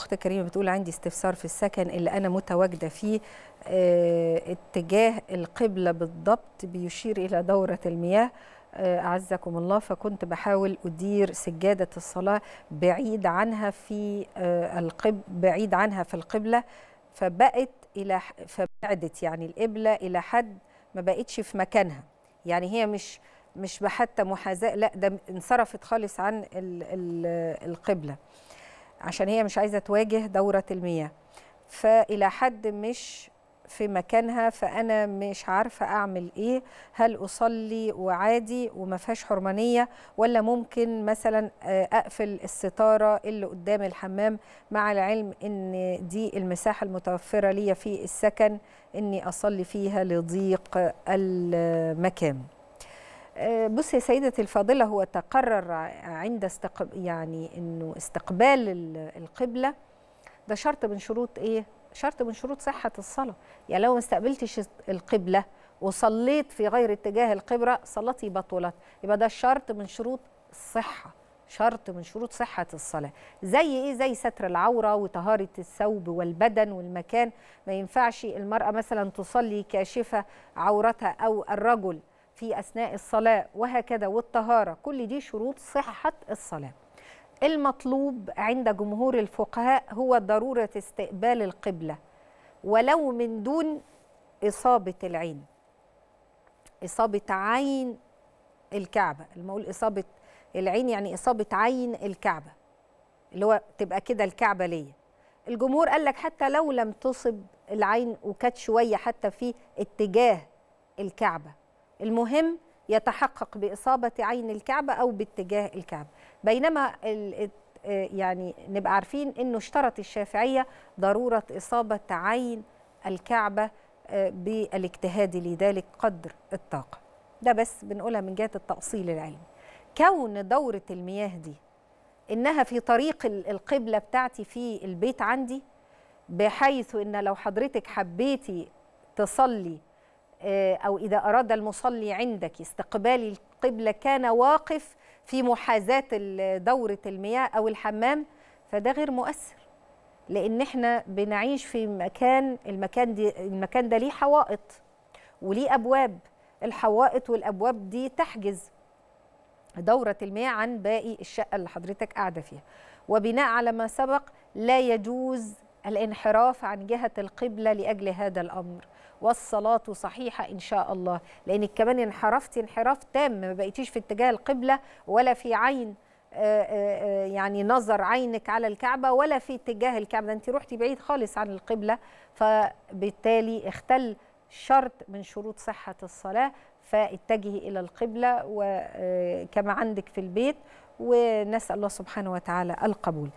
اخت كريمه بتقول عندي استفسار في السكن اللي انا متواجده فيه آه، اتجاه القبله بالضبط بيشير الى دوره المياه آه، أعزكم الله فكنت بحاول أدير سجادة الصلاة بعيد عنها في آه، القب بعيد عنها في القبلة فبقت إلى فبعدت يعني القبلة إلى حد ما بقتش في مكانها يعني هي مش مش حتى محاذاة لا ده انصرفت خالص عن القبلة عشان هي مش عايزه تواجه دوره المياه فالى حد مش في مكانها فانا مش عارفه اعمل ايه هل اصلي وعادي وما فيهاش حرمانيه ولا ممكن مثلا آه، اقفل الستاره اللي قدام الحمام مع العلم ان دي المساحه المتوفره ليا في السكن اني اصلي فيها لضيق المكان آه، بص يا سيدتي الفاضله هو تقرر عند استقب يعني انه استقبال القبله ده شرط من شروط ايه شرط من شروط صحه الصلاه يعني لو ما استقبلتش القبله وصليت في غير اتجاه القبله صلاتي بطلت يبقى ده شرط من شروط الصحه شرط من شروط صحة الصلاة زي إيه زي ستر العورة وطهارة الثوب والبدن والمكان ما ينفعش المرأة مثلا تصلي كاشفة عورتها أو الرجل في أثناء الصلاة وهكذا والطهارة كل دي شروط صحة الصلاة المطلوب عند جمهور الفقهاء هو ضرورة استقبال القبلة ولو من دون إصابة العين إصابة عين الكعبة المقول إصابة العين يعني إصابة عين الكعبة اللي هو تبقى كده الكعبة ليا الجمهور قال لك حتى لو لم تصب العين وكانت شوية حتى في اتجاه الكعبة المهم يتحقق باصابه عين الكعبه او باتجاه الكعبه بينما آه، يعني نبقى عارفين انه اشترط الشافعيه ضروره اصابه عين الكعبه آه، بالاجتهاد لذلك قدر الطاقه ده بس بنقولها من جهه التاصيل العلمي كون دوره المياه دي انها في طريق القبله بتاعتي في البيت عندي بحيث ان لو حضرتك حبيتي تصلي آه، أو إذا أراد المصلي عندك استقبال القبلة كان واقف في محاذاة دورة المياه أو الحمام فده غير مؤثر لأن احنا بنعيش في مكان المكان, دي المكان ده ليه حوائط وليه أبواب الحوائط والأبواب دي تحجز دورة المياه عن باقي الشقة اللي حضرتك قاعدة فيها وبناء على ما سبق لا يجوز الانحراف عن جهة القبلة لأجل هذا الأمر والصلاة صحيحة إن شاء الله لأنك كمان انحرفتي انحراف تام ما بقيتيش في اتجاه القبلة ولا في عين آه، آه، آه، يعني نظر عينك على الكعبة ولا في اتجاه الكعبة ده أنت رحتي بعيد خالص عن القبلة فبالتالي اختل شرط من شروط صحة الصلاة فاتجهي إلى القبلة وكما عندك في البيت ونسأل الله سبحانه وتعالى القبول